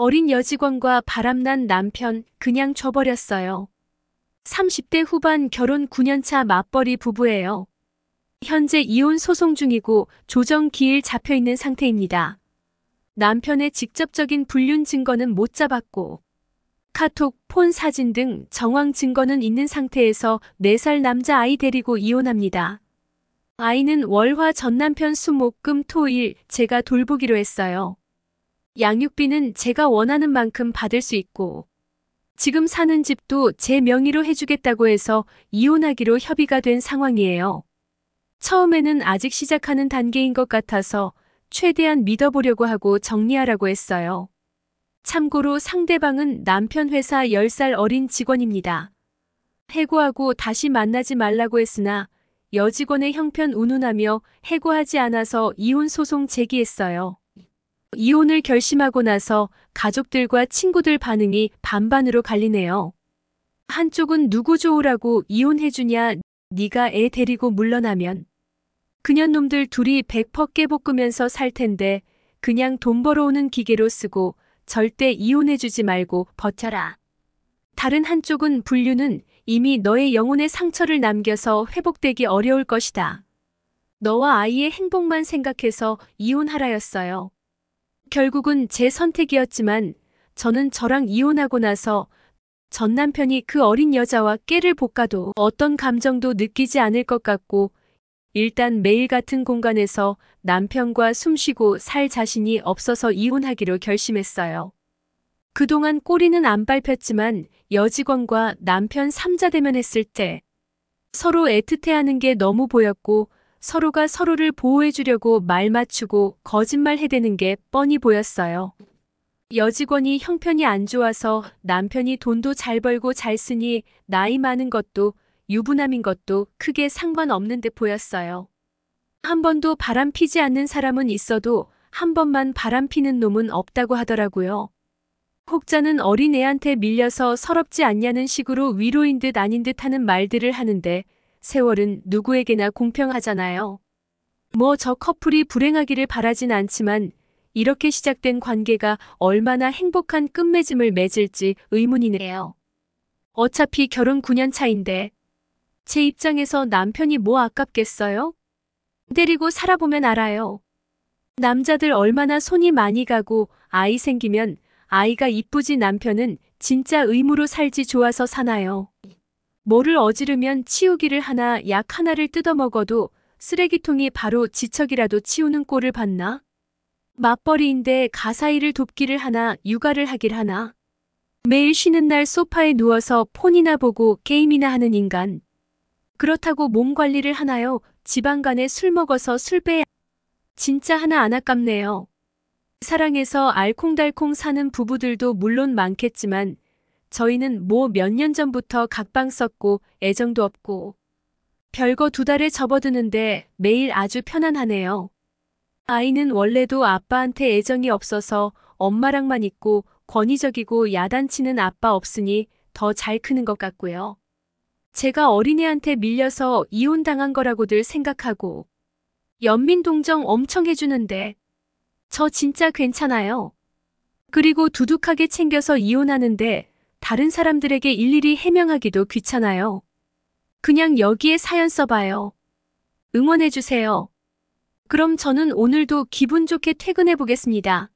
어린 여직원과 바람난 남편 그냥 줘버렸어요. 30대 후반 결혼 9년차 맞벌이 부부예요. 현재 이혼 소송 중이고 조정 기일 잡혀있는 상태입니다. 남편의 직접적인 불륜 증거는 못 잡았고 카톡, 폰 사진 등 정황 증거는 있는 상태에서 4살 남자아이 데리고 이혼합니다. 아이는 월화 전남편 수목금 토일 제가 돌보기로 했어요. 양육비는 제가 원하는 만큼 받을 수 있고 지금 사는 집도 제 명의로 해주겠다고 해서 이혼하기로 협의가 된 상황이에요. 처음에는 아직 시작하는 단계인 것 같아서 최대한 믿어보려고 하고 정리하라고 했어요. 참고로 상대방은 남편 회사 10살 어린 직원입니다. 해고하고 다시 만나지 말라고 했으나 여직원의 형편 운운하며 해고하지 않아서 이혼 소송 제기했어요. 이혼을 결심하고 나서 가족들과 친구들 반응이 반반으로 갈리네요. 한쪽은 누구 좋으라고 이혼해주냐 네가 애 데리고 물러나면 그년놈들 둘이 백퍼 0 깨볶으면서 살 텐데 그냥 돈 벌어오는 기계로 쓰고 절대 이혼해주지 말고 버텨라. 다른 한쪽은 분류는 이미 너의 영혼에 상처를 남겨서 회복되기 어려울 것이다. 너와 아이의 행복만 생각해서 이혼하라였어요. 결국은 제 선택이었지만 저는 저랑 이혼하고 나서 전 남편이 그 어린 여자와 깨를 볶아도 어떤 감정도 느끼지 않을 것 같고 일단 매일 같은 공간에서 남편과 숨쉬고 살 자신이 없어서 이혼하기로 결심했어요. 그동안 꼬리는 안 밟혔지만 여직원과 남편 삼자 대면했을 때 서로 애틋해하는 게 너무 보였고 서로가 서로를 보호해주려고 말 맞추고 거짓말 해대는 게 뻔히 보였어요. 여직원이 형편이 안 좋아서 남편이 돈도 잘 벌고 잘 쓰니 나이 많은 것도 유부남인 것도 크게 상관없는 듯 보였어요. 한 번도 바람 피지 않는 사람은 있어도 한 번만 바람 피는 놈은 없다고 하더라고요. 혹자는 어린애한테 밀려서 서럽지 않냐는 식으로 위로인 듯 아닌 듯 하는 말들을 하는데 세월은 누구에게나 공평하잖아요. 뭐 저 커플이 불행하기를 바라진 않지만 이렇게 시작된 관계가 얼마나 행복한 끝맺음을 맺을지 의문이네요. 어차피 결혼 9년 차인데 제 입장에서 남편이 뭐 아깝겠어요? 데리고 살아보면 알아요. 남자들 얼마나 손이 많이 가고 아이 생기면 아이가 이쁘지 남편은 진짜 의무로 살지 좋아서 사나요. 뭐를 어지르면 치우기를 하나 약 하나를 뜯어먹어도 쓰레기통이 바로 지척이라도 치우는 꼴을 봤나? 맞벌이인데 가사일을 돕기를 하나 육아를 하길 하나? 매일 쉬는 날 소파에 누워서 폰이나 보고 게임이나 하는 인간. 그렇다고 몸 관리를 하나요? 지방간에 술 먹어서 술 빼. 야 진짜 하나 안 아깝네요. 사랑해서 알콩달콩 사는 부부들도 물론 많겠지만 저희는 뭐 몇 년 전부터 각방 썼고 애정도 없고 별거 두 달에 접어드는데 매일 아주 편안하네요. 아이는 원래도 아빠한테 애정이 없어서 엄마랑만 있고 권위적이고 야단치는 아빠 없으니 더 잘 크는 것 같고요. 제가 어린애한테 밀려서 이혼당한 거라고들 생각하고 연민동정 엄청 해주는데 저 진짜 괜찮아요. 그리고 두둑하게 챙겨서 이혼하는데 다른 사람들에게 일일이 해명하기도 귀찮아요. 그냥 여기에 사연 써봐요. 응원해주세요. 그럼 저는 오늘도 기분 좋게 퇴근해 보겠습니다.